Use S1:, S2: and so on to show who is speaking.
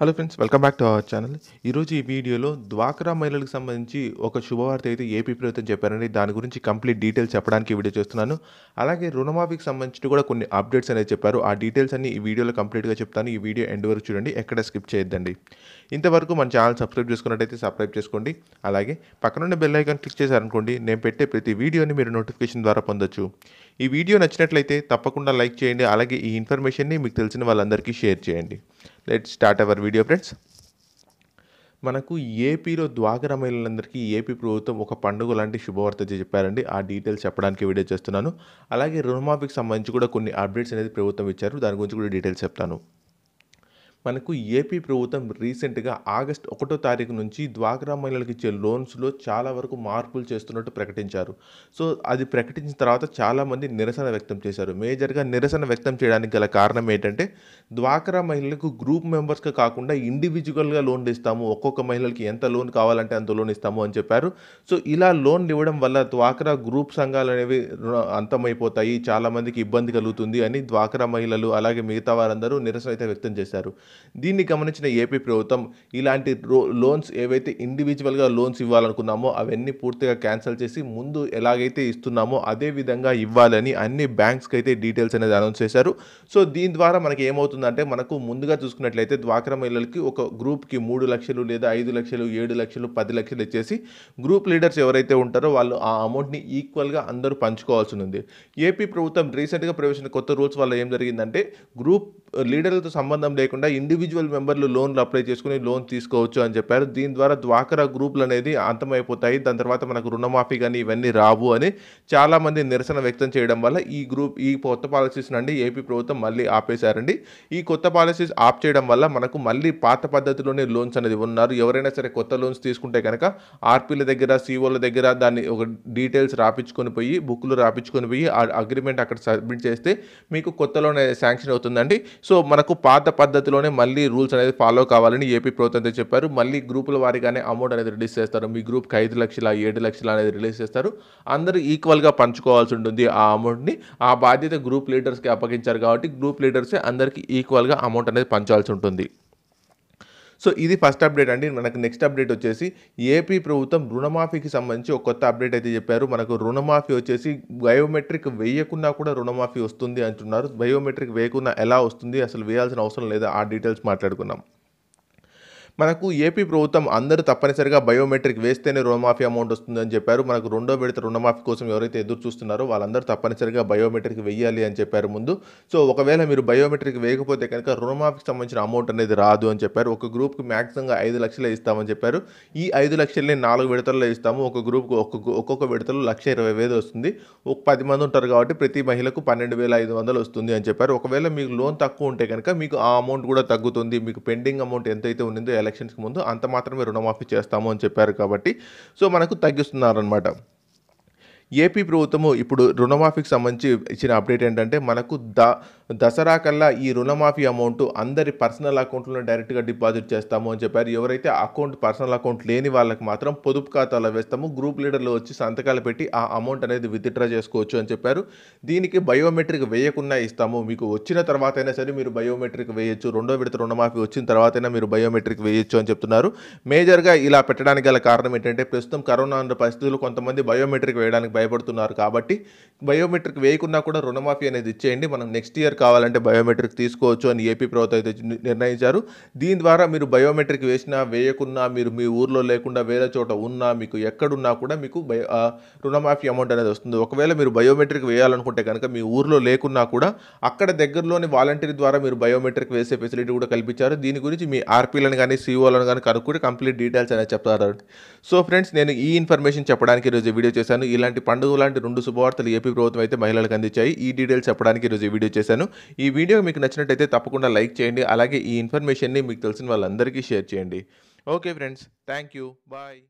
S1: hello friends welcome back to our channel ఈరోజు ఈ వీడియోలో ద్వాక్రా మహిళలకు సంబంధించి ఒక శుభవార్త అయితే ఏపీ ప్రభుత్వం చెప్పారండి దాని గురించి కంప్లీట్ డీటెయిల్స్ చెప్పడానికి వీడియో చేస్తున్నాను అలాగే రుణమాఫీకి సంబంధించి కూడా కొన్ని అప్డేట్స్ అనేది చెప్పారు ఆ డీటెయిల్స్ అన్ని ఈ వీడియోలో కంప్లీట్గా చెప్తాను ఈ వీడియో ఎండ్ వరకు చూడండి ఎక్కడ స్కిప్ చేయొద్దండి ఇంతవరకు మన ఛానల్ సబ్స్క్రైబ్ చేసుకున్నట్టయితే సబ్స్క్రైబ్ చేసుకోండి అలాగే పక్కనున్న బెల్ ఐకాన్ క్లిక్ చేశారనుకోండి నేను పెట్టే ప్రతి వీడియోని మీరు నోటిఫికేషన్ ద్వారా పొందొచ్చు ఈ వీడియో నచ్చినట్లయితే తప్పకుండా లైక్ చేయండి అలాగే ఈ ఇన్ఫర్మేషన్ని మీకు తెలిసిన వాళ్ళందరికీ షేర్ చేయండి let start our video friends మనకు ఏపీలో ద్వాకర మహిళలందరికీ ఏపీ ప్రభుత్వం ఒక పండుగ లాంటి శుభవార్త చెప్పారండి ఆ డీటెయిల్స్ చెప్పడానికి వీడియో చేస్తున్నాను అలాగే రుణమాఫీకి సంబంధించి కూడా కొన్ని అప్డేట్స్ అనేది ప్రభుత్వం ఇచ్చారు దాని గురించి కూడా డీటెయిల్స్ చెప్తాను మనకు ఏపీ ప్రభుత్వం రీసెంట్గా ఆగస్ట్ ఒకటో తారీఖు నుంచి డ్వాక్రా మహిళలకు ఇచ్చే లోన్స్లో చాలా వరకు మార్పులు చేస్తున్నట్టు ప్రకటించారు సో అది ప్రకటించిన తర్వాత చాలామంది నిరసన వ్యక్తం చేశారు మేజర్గా నిరసన వ్యక్తం చేయడానికి గల కారణం ఏంటంటే డ్వాక్రా మహిళలకు గ్రూప్ మెంబర్స్గా కాకుండా ఇండివిజువల్గా లోన్లు ఇస్తాము ఒక్కొక్క మహిళలకి ఎంత లోన్ కావాలంటే అంత లోన్ ఇస్తాము అని చెప్పారు సో ఇలా లోన్ ఇవ్వడం వల్ల డ్వాక్రా గ్రూప్ సంఘాలు అనేవి అంతమైపోతాయి చాలామందికి ఇబ్బంది కలుగుతుంది అని డ్వాక్రా మహిళలు అలాగే మిగతా వారందరూ నిరసన అయితే వ్యక్తం చేశారు దీన్ని గమనించిన ఏపీ ప్రభుత్వం ఇలాంటి లోన్స్ ఏవైతే ఇండివిజువల్గా లోన్స్ ఇవ్వాలనుకున్నామో అవన్నీ పూర్తిగా క్యాన్సిల్ చేసి ముందు ఎలాగైతే ఇస్తున్నామో అదే విధంగా ఇవ్వాలని అన్ని బ్యాంక్స్కి అయితే డీటెయిల్స్ అనేది అనౌన్స్ చేశారు సో దీని ద్వారా మనకి ఏమవుతుందంటే మనకు ముందుగా చూసుకున్నట్లయితే ద్వాక్రా మహిళలకి ఒక గ్రూప్కి మూడు లక్షలు లేదా ఐదు లక్షలు ఏడు లక్షలు పది లక్షలు ఇచ్చేసి గ్రూప్ లీడర్స్ ఎవరైతే ఉంటారో వాళ్ళు ఆ అమౌంట్ని ఈక్వల్గా అందరూ పంచుకోవాల్సి ఉంది ఏపీ ప్రభుత్వం రీసెంట్గా ప్రవేశించిన కొత్త రూల్స్ వల్ల ఏం జరిగిందంటే గ్రూప్ లీడర్లతో సంబంధం లేకుండా ఇండివిజువల్ మెంబర్లు లోన్లు అప్లై చేసుకుని లోన్ తీసుకోవచ్చు అని చెప్పారు దీని ద్వారా ద్వాకరా గ్రూపులు అనేది అంతమైపోతాయి దాని తర్వాత మనకు రుణమాఫీ కానీ ఇవన్నీ రావు అని చాలామంది నిరసన వ్యక్తం చేయడం వల్ల ఈ గ్రూప్ ఈ కొత్త పాలసీస్ నుండి ఏపీ ప్రభుత్వం మళ్ళీ ఆపేశారండి ఈ కొత్త పాలసీస్ ఆప్ చేయడం వల్ల మనకు మళ్ళీ పాత పద్ధతిలోనే లోన్స్ అనేది ఉన్నారు ఎవరైనా సరే కొత్త లోన్స్ తీసుకుంటే కనుక ఆర్పీల దగ్గర సిఓల దగ్గర దాన్ని ఒక డీటెయిల్స్ రాపించుకొని పోయి బుక్లు రాపించుకొని పోయి ఆ అగ్రిమెంట్ అక్కడ సబ్మిట్ చేస్తే మీకు కొత్త లోన్ శాంక్షన్ అవుతుందండి సో మనకు పాత పద్ధతిలోనే గ్రూప్లోనే మళ్ళీ రూల్స్ అనేది ఫాలో కావాలని ఏపీ ప్రభుత్వం అయితే చెప్పారు మళ్ళీ గ్రూపుల వారిగానే అమౌంట్ అనేది రిలీజ్ చేస్తారు మీ గ్రూప్కి ఐదు లక్షల ఏడు లక్షల అనేది రిలీజ్ చేస్తారు అందరూ ఈక్వల్గా పంచుకోవాల్సి ఉంటుంది ఆ అమౌంట్ని ఆ బాధ్యత గ్రూప్ లీడర్స్కి అప్పగించారు కాబట్టి గ్రూప్ లీడర్సే అందరికీ ఈక్వల్గా అమౌంట్ అనేది పంచాల్సి ఉంటుంది సో ఇది ఫస్ట్ అప్డేట్ అండి మనకు నెక్స్ట్ అప్డేట్ వచ్చేసి ఏపీ ప్రభుత్వం రుణమాఫీకి సంబంధించి ఒక కొత్త అప్డేట్ అయితే చెప్పారు మనకు రుణమాఫీ వచ్చేసి బయోమెట్రిక్ వేయకుండా కూడా రుణమాఫీ వస్తుంది అంటున్నారు బయోమెట్రిక్ వేయకుండా ఎలా వస్తుంది అసలు వేయాల్సిన అవసరం లేదా ఆ డీటెయిల్స్ మాట్లాడుకున్నాం మనకు ఏపీ ప్రభుత్వం అందరూ తప్పనిసరిగా బయోమెట్రిక్ వేస్తేనే రుణమాఫీ అమౌంట్ వస్తుందని చెప్పారు మనకు రెండో విడత రుణమాఫీ కోసం ఎవరైతే ఎదురు చూస్తున్నారో వాళ్ళందరూ తప్పనిసరిగా బయోమెట్రిక్ వేయాలి అని చెప్పారు ముందు సో ఒకవేళ మీరు బయోమెట్రిక్ వేయకపోతే కనుక రుణమాఫీకి సంబంధించిన అమౌంట్ అనేది రాదు అని చెప్పారు ఒక గ్రూప్కి మ్యాక్సిమంగా ఐదు లక్షలే ఇస్తామని చెప్పారు ఈ ఐదు లక్షలని నాలుగు విడతల్లో ఇస్తాము ఒక గ్రూప్కి ఒక్కొక్క ఒక్కొక్క విడతలో లక్ష ఇరవై వేలు వస్తుంది ఒక పది మంది ఉంటారు కాబట్టి ప్రతి మహిళకు పన్నెండు వేల ఐదు వందలు వస్తుంది అని చెప్పారు ఒకవేళ మీకు లోన్ తక్కువ ఉంటే కనుక మీకు ఆ అమౌంట్ కూడా తగ్గుతుంది మీకు పెండింగ్ అమౌంట్ ఎంతైతే ఉన్నదో ఎలక్షన్స్కి ముందు అంత మాత్రమే రుణమాఫీ చేస్తాము అని చెప్పారు కాబట్టి సో మనకు తగ్గిస్తున్నారనమాట ఏపీ ప్రభుత్వము ఇప్పుడు రుణమాఫీకి సంబంధించి ఇచ్చిన అప్డేట్ ఏంటంటే మనకు ద దసరా కల్లా ఈ రుణమాఫీ అమౌంట్ అందరి పర్సనల్ అకౌంట్లో డైరెక్ట్గా డిపాజిట్ చేస్తాము అని చెప్పారు ఎవరైతే అకౌంట్ పర్సనల్ అకౌంట్ లేని వాళ్ళకి మాత్రం పొదుపు ఖాతాలో వేస్తాము గ్రూప్ లీడర్లు వచ్చి సంతకాలు పెట్టి ఆ అమౌంట్ అనేది విత్డ్రా చేసుకోవచ్చు అని చెప్పారు దీనికి బయోమెట్రిక్ వేయకుండా ఇస్తాము మీకు వచ్చిన తర్వాత అయినా సరే మీరు బయోమెట్రిక్ వేయొచ్చు రెండో విడత రుణమాఫీ వచ్చిన తర్వాతైనా మీరు బయోమెట్రిక్ వేయొచ్చు అని చెప్తున్నారు మేజర్గా ఇలా పెట్టడానికి గల కారణం ఏంటంటే ప్రస్తుతం కరోనా పరిస్థితులు కొంతమంది బయోమెట్రిక్ వేయడానికి భయపడుతున్నారు కాబట్టి బయోమెట్రిక్ వేయకున్నా కూడా రుణమాఫీ అనేది ఇచ్చేయండి మనం నెక్స్ట్ ఇయర్ కావాలంటే బయోమెట్రిక్ తీసుకోవచ్చు అని ఏపీ ప్రభుత్వం అయితే నిర్ణయించారు దీని ద్వారా మీరు బయోమెట్రిక్ వేసినా వేయకున్నా మీరు మీ ఊర్లో లేకుండా వేరే చోట ఉన్నా మీకు ఎక్కడున్నా కూడా మీకు బయో రుణమాఫీ అమౌంట్ అనేది వస్తుంది ఒకవేళ మీరు బయోమెట్రిక్ వేయాలనుకుంటే కనుక మీ ఊర్లో లేకున్నా కూడా అక్కడ దగ్గరలోని వాలంటీర్ ద్వారా మీరు బయోమెట్రిక్ వేసే ఫెసిలిటీ కూడా కల్పించారు దీని గురించి మీ ఆర్పీలను కానీ సిఓలను కానీ కనుక్కుంటే కంప్లీట్ డీటెయిల్స్ అనేది చెప్తారు సో ఫ్రెండ్స్ నేను ఈ ఇన్ఫర్మేషన్ చెప్పడానికి ఈరోజు వీడియో చేశాను ఇలాంటి పండుగ లాంటి రెండు శుభవార్తలు ఏపీ ప్రభుత్వం అయితే మహిళలకు అందించాయి ఈ డీటెయిల్స్ చెప్పడానికి ఈరోజు వీడియో చేశాను ఈ వీడియో మీకు నచ్చినట్టయితే తప్పకుండా లైక్ చేయండి అలాగే ఈ ఇన్ఫర్మేషన్ని మీకు తెలిసిన వాళ్ళందరికీ షేర్ చేయండి okay friends thank you bye